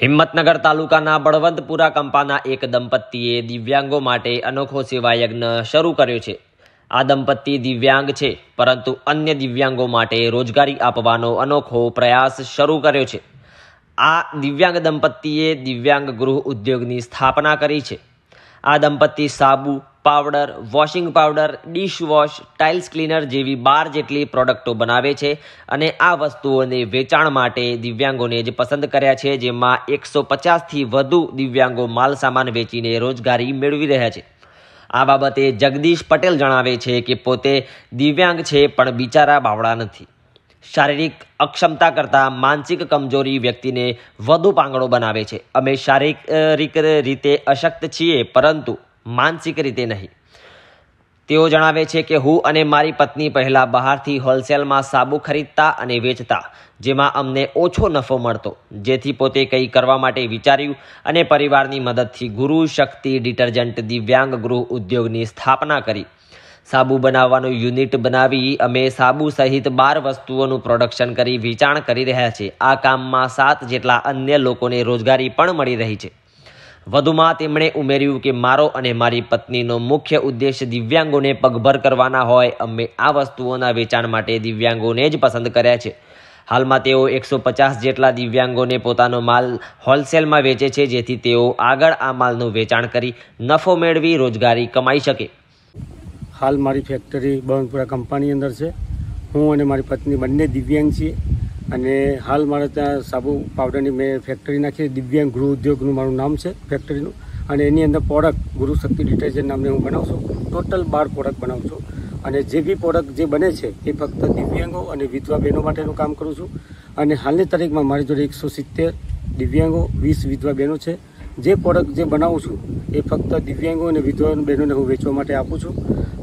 હિંમતનગર તાલુકાના બળવંતપુરા કંપાના એક દંપતીએ દિવ્યાંગો માટે અનોખો સેવાયજ્ઞ શરૂ કર્યો છે આ દંપતી દિવ્યાંગ છે પરંતુ અન્ય દિવ્યાંગો માટે રોજગારી આપવાનો અનોખો પ્રયાસ શરૂ કર્યો છે આ દિવ્યાંગ દંપતીએ દિવ્યાંગ ગૃહ ઉદ્યોગની સ્થાપના કરી છે આ દંપતી સાબુ powder washing powder dishwash tiles cleaner જેવી બાર જેટલી પ્રોડક્ટો બનાવે છે અને આ વસ્તુઓને વેચાણ માટે દિવ્યાંગોને જ પસંદ કર્યા છે જેમાં એકસો પચાસથી વધુ દિવ્યાંગો માલ સામાન વેચીને રોજગારી મેળવી રહ્યા છે આ બાબતે જગદીશ પટેલ જણાવે છે કે પોતે દિવ્યાંગ છે પણ બિચારા બાવળા નથી શારીરિક અક્ષમતા કરતાં માનસિક કમજોરી વ્યક્તિને વધુ પાંગળો બનાવે છે અમે શારીરિક રીતે અશક્ત છીએ પરંતુ માનસિક રીતે નહીં તેઓ જણાવે છે કે હું અને મારી પત્ની પહેલાં બહારથી હોલસેલમાં સાબુ ખરીદતા અને વેચતા જેમાં અમને ઓછો નફો મળતો જેથી પોતે કંઈ કરવા માટે વિચાર્યું અને પરિવારની મદદથી ગુરુ શક્તિ ડિટર્જન્ટ દિવ્યાંગ ગૃહ ઉદ્યોગની સ્થાપના કરી સાબુ બનાવવાનું યુનિટ બનાવી અમે સાબુ સહિત બાર વસ્તુઓનું પ્રોડક્શન કરી વેચાણ કરી રહ્યા છે આ કામમાં સાત જેટલા અન્ય લોકોને રોજગારી પણ મળી રહી છે વધુમાં તેમણે ઉમેર્યું કે મારો અને મારી પત્નીનો મુખ્ય ઉદ્દેશ દિવ્યાંગોને પગભર કરવાના હોય અમે આ વસ્તુઓના વેચાણ માટે દિવ્યાંગોને જ પસંદ કર્યા છે હાલમાં તેઓ એકસો પચાસ જેટલા દિવ્યાંગોને પોતાનો માલ હોલસેલમાં વેચે છે જેથી તેઓ આગળ આ માલનું વેચાણ કરી નફો મેળવી રોજગારી કમાઈ શકે હાલ મારી ફેક્ટરી બહનપુરા કંપની અંદર છે હું અને મારી પત્ની બંને દિવ્યાંગ છીએ અને હાલ મારે ત્યાં સાબુ પાવડરની મેં ફેક્ટરી નાખી દિવ્યાંગ ગૃહ ઉદ્યોગનું મારું નામ છે ફેક્ટરીનું અને એની અંદર પ્રોડક્ટ ગુરુશક્તિ ડિટર્જન્ટ નામને હું બનાવું છું ટોટલ બાર પ્રોડક્ટ બનાવું છું અને જે બી પ્રોડક્ટ જે બને છે એ ફક્ત દિવ્યાંગો અને વિધવા બહેનો માટેનું કામ કરું છું અને હાલની તારીખમાં મારી જોડે એકસો સિત્તેર દિવ્યાંગો વીસ વિધવા બહેનો છે જે પ્રોડક્ટ જે બનાવું છું એ ફક્ત દિવ્યાંગો અને વિધવા બહેનોને હું વેચવા માટે આપું છું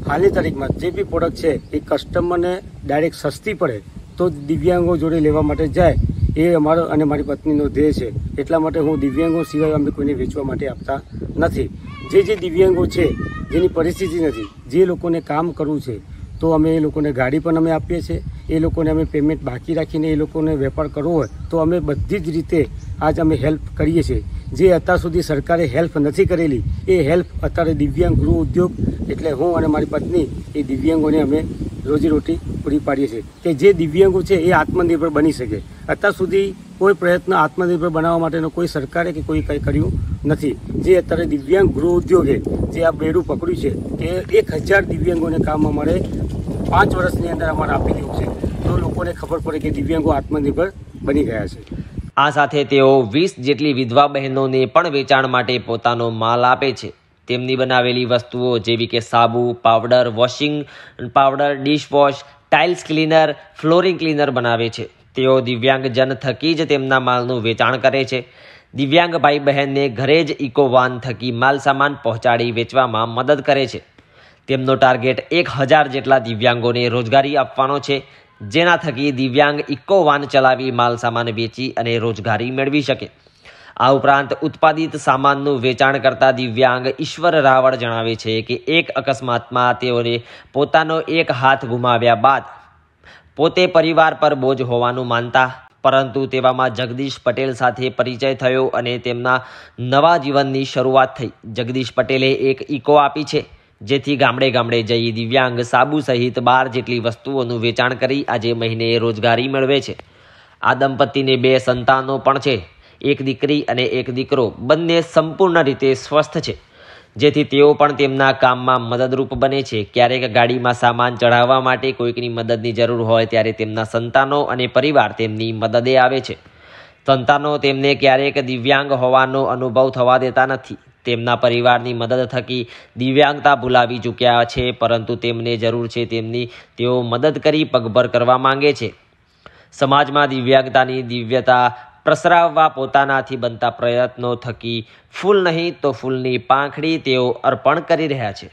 હાલની તારીખમાં જે બી પ્રોડક્ટ છે એ કસ્ટમરને ડાયરેક્ટ સસ્તી પડે તો દિવ્યાંગો જોડે લેવા માટે જાય એ અમારો અને મારી પત્નીનો ધ્યેય છે એટલા માટે હું દિવ્યાંગો સિવાય અમે કોઈને વેચવા માટે આપતા નથી જે જે દિવ્યાંગો છે જેની પરિસ્થિતિ નથી જે લોકોને કામ કરવું છે તો અમે એ લોકોને ગાડી પણ અમે આપીએ છીએ એ લોકોને અમે પેમેન્ટ બાકી રાખીને એ લોકોને વેપાર કરવો હોય તો અમે બધી જ રીતે આજ અમે હેલ્પ કરીએ છીએ જે અત્યાર સુધી સરકારે હેલ્પ નથી કરેલી એ હેલ્પ અત્યારે દિવ્યાંગ ગૃહ ઉદ્યોગ એટલે હું અને મારી પત્ની એ દિવ્યાંગોને અમે રોજીરોટી પૂરી પાડીએ છીએ કે જે દિવ્યાંગો છે એ આત્મનિર્ભર બની શકે અત્યાર સુધી કોઈ પ્રયત્ન આત્મનિર્ભર બનાવવા માટેનો કોઈ સરકારે કે કોઈ કંઈ કર્યું નથી જે અત્યારે દિવ્યાંગ ગૃહ ઉદ્યોગે જે આ બેડું પકડ્યું છે કે એક હજાર દિવ્યાંગોને કામ અમારે પાંચ વર્ષની અંદર અમારે આપી દીધું છે તો લોકોને ખબર પડે કે દિવ્યાંગો આત્મનિર્ભર બની ગયા છે આ સાથે તેઓ વીસ જેટલી વિધવા બહેનોને પણ વેચાણ માટે પોતાનો માલ આપે છે તેમની બનાવેલી વસ્તુઓ જેવી કે સાબુ powder washing powder dishwash tiles cleaner flooring cleaner બનાવે છે તેઓ દિવ્યાંગજન થકી જ તેમના માલનું વેચાણ કરે છે દિવ્યાંગ ભાઈ બહેનને ઘરે જ ઇકો વાન થકી માલ સામાન પહોંચાડી વેચવામાં મદદ કરે છે તેમનો ટાર્ગેટ એક હજાર જેટલા દિવ્યાંગોને રોજગારી આપવાનો છે જેના થકી દિવ્યાંગ ઇકો વાન ચલાવી માલ સામાન વેચી અને રોજગારી મેળવી શકે આ ઉપરાંત ઉત્પાદિત સામાનનું વેચાણ કરતા દિવ્યાંગ ઈશ્વર રાવળ જણાવે છે કે એક અકસ્માતમાં તેઓને પોતાનો એક હાથ ગુમાવ્યા બાદ પોતે પરિવાર પર બોજ હોવાનું માનતા પરંતુ તેવામાં જગદીશ પટેલ સાથે પરિચય થયો અને તેમના નવા જીવનની શરૂઆત થઈ જગદીશ પટેલે એક ઇકો આપી છે જેથી ગામડે ગામડે જઈ દિવ્યાંગ સાબુ સહિત બાર જેટલી વસ્તુઓનું વેચાણ કરી આજે મહિને રોજગારી મેળવે છે આ દંપતીને બે સંતાનો પણ છે એક દીકરી અને એક દીકરો બંને સંપૂર્ણ રીતે સ્વસ્થ છે જેથી તેઓ પણ તેમના કામમાં મદદરૂપ બને છે ક્યારેક ગાડીમાં સામાન ચઢાવવા માટે કોઈકની મદદની જરૂર હોય ત્યારે તેમના સંતાનો અને પરિવાર તેમની મદદે આવે છે સંતાનો તેમને ક્યારેક દિવ્યાંગ હોવાનો અનુભવ થવા દેતા નથી તેમના પરિવારની મદદ થકી દિવ્યાંગતા ભૂલાવી ચૂક્યા છે પરંતુ તેમને જરૂર છે તેમની તેઓ મદદ કરી પગભર કરવા માંગે છે સમાજમાં દિવ્યાંગતાની દિવ્યતા પ્રસરાવવા પોતાનાથી બનતા પ્રયત્નો થકી ફૂલ નહીં તો ફૂલની પાંખડી તેઓ અર્પણ કરી રહ્યા છે